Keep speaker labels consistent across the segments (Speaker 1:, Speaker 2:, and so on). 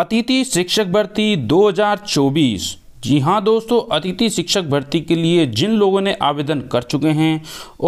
Speaker 1: अतिथि शिक्षक भर्ती 2024 जी हाँ दोस्तों अतिथि शिक्षक भर्ती के लिए जिन लोगों ने आवेदन कर चुके हैं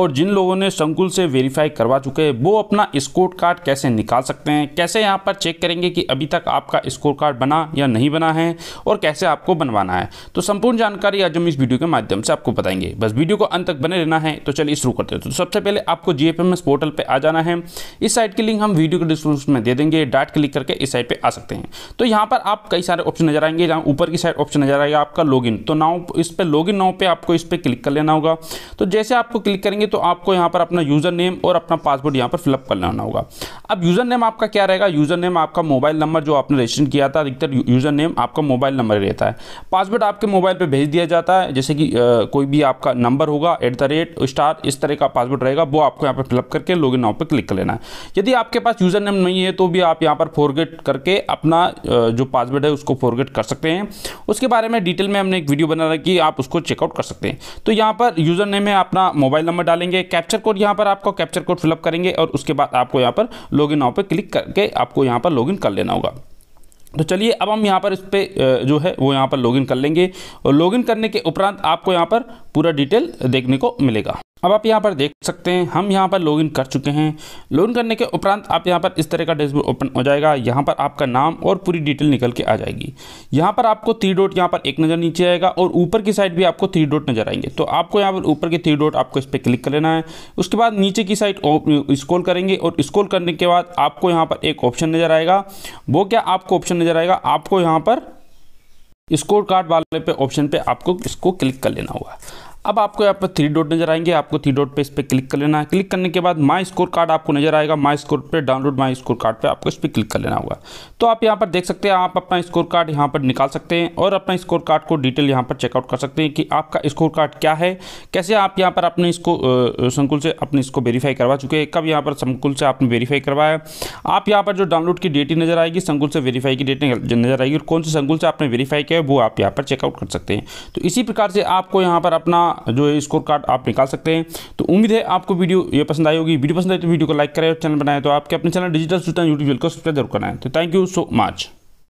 Speaker 1: और जिन लोगों ने संकुल से वेरीफाई करवा चुके हैं वो अपना स्कोर कार्ड कैसे निकाल सकते हैं कैसे यहाँ पर चेक करेंगे कि अभी तक आपका स्कोर कार्ड बना या नहीं बना है और कैसे आपको बनवाना है तो संपूर्ण जानकारी आज हम इस वीडियो के माध्यम से आपको बताएंगे बस वीडियो को अंत तक बने रहना है तो चलिए शुरू करते हैं तो सबसे पहले आपको जी पोर्टल पर आ जाना है इस साइट की लिंक हम वीडियो के डिस्क्रिप्शन में दे देंगे डाट क्लिक करके इस साइट पर आ सकते हैं तो यहाँ पर आप कई सारे ऑप्शन नजर आएंगे जहाँ ऊपर की साइड ऑप्शन नजर आएगा आपका लॉगिन तो नाउ इस पर लॉगिन नाउ पे आपको इस पर क्लिक कर लेना होगा तो जैसे आपको क्लिक करेंगे तो आपको यहाँ पर अपना यूज़र नेम और अपना पासवर्ड यहाँ पर फिलअप कर लेना होगा अब यूज़र नेम आपका क्या रहेगा यूज़र नेम आपका मोबाइल नंबर जो आपने रजिस्टर किया था अधिकतर यूज़र नेम आपका मोबाइल नंबर रहता है पासवर्ड आपके मोबाइल पर भेज दिया जाता है जैसे कि कोई भी आपका नंबर होगा एट द रेट स्टार इस तरह का पासवर्ड रहेगा वो आपको यहाँ पर फिलअप करके लॉगिन नाउ पर क्लिक कर लेना है यदि आपके पास यूज़र नेम नहीं है तो भी आप यहाँ पर फॉरगेट करके अपना जो पासवर्ड है उसको फॉरगेट कर सकते हैं उसके बारे में डिटेल में हमने एक वीडियो बना कि आप उसको चेकआउट कर सकते हैं तो यहाँ पर यूज़र नेम में अपना मोबाइल नंबर डालेंगे कैप्चर कोड यहाँ पर आपको कैप्चर कोड फिलअप करेंगे और उसके बाद आपको यहाँ पर लॉग इन पर क्लिक करके आपको यहाँ पर लॉग कर लेना होगा तो चलिए अब हम यहाँ पर इस पर जो है वो यहाँ पर लॉगिन कर लेंगे और लॉगिन करने के उपरांत आपको यहाँ पर पूरा डिटेल देखने को मिलेगा अब आप यहाँ पर देख सकते हैं हम यहाँ पर लॉगिन कर चुके हैं लॉगिन करने के उपरांत आप यहाँ पर इस तरह का डैशबोर्ड ओपन हो जाएगा यहाँ पर आपका नाम और पूरी डिटेल निकल के आ जाएगी यहाँ पर आपको थ्री डॉट यहाँ पर एक नज़र नीचे आएगा और ऊपर की साइड भी आपको थ्री डॉट नजर आएंगे तो आपको यहाँ पर ऊपर के थ्री डॉट आपको इस पर क्लिक कर लेना है उसके बाद नीचे की साइड स्कोल करेंगे और स्कोल करने के बाद आपको यहाँ पर एक ऑप्शन नज़र आएगा वो क्या आपको ऑप्शन नज़र आएगा आपको यहाँ पर स्कोर कार्ड वाले पे ऑप्शन पे आपको इसको क्लिक कर लेना होगा अब आपको यहाँ पर थ्री डॉट नजर आएंगे आपको थ्री डॉट पे इस पर क्लिक कर लेना है क्लिक करने के बाद माई स्कोर कार्ड आपको नजर आएगा माई स्कोर पे डाउनलोड माई स्कोर कार्ड पे आपको इस पर क्लिक कर लेना होगा तो आप यहाँ पर देख सकते हैं आप अपना स्कोर कार्ड यहाँ पर निकाल सकते हैं और अपना स्कोर कार्ड को डिटेल यहाँ पर चेकआउट कर सकते हैं कि आपका स्कोर कार्ड क्या है कैसे आप यहाँ पर अपने इसको संकुल से अपने इसको वेरीफाई करवा चुके हैं कब यहाँ पर संकुल से आपने वेरीफाई करवाया आप यहाँ पर जो डाउनलोड की डेट नजर आएगी संकुल से वेरीफाई की डेट नजर आएगी और कौन से संकुल से आपने वेरीफाई किया है वो आप यहाँ पर चेकआउट कर सकते हैं तो इसी प्रकार से आपको यहाँ पर अपना जो है स्कोर कार्ड आप निकाल सकते हैं तो उम्मीद है आपको वीडियो ये पसंद आई होगी वीडियो पसंद आई तो वीडियो को लाइक करें और चैनल बनाए तो आपके अपने चैनल डिजिटल सूचना यूट्यूब को सब्सक्राइब जरूर कराएं तो थैंक यू सो मच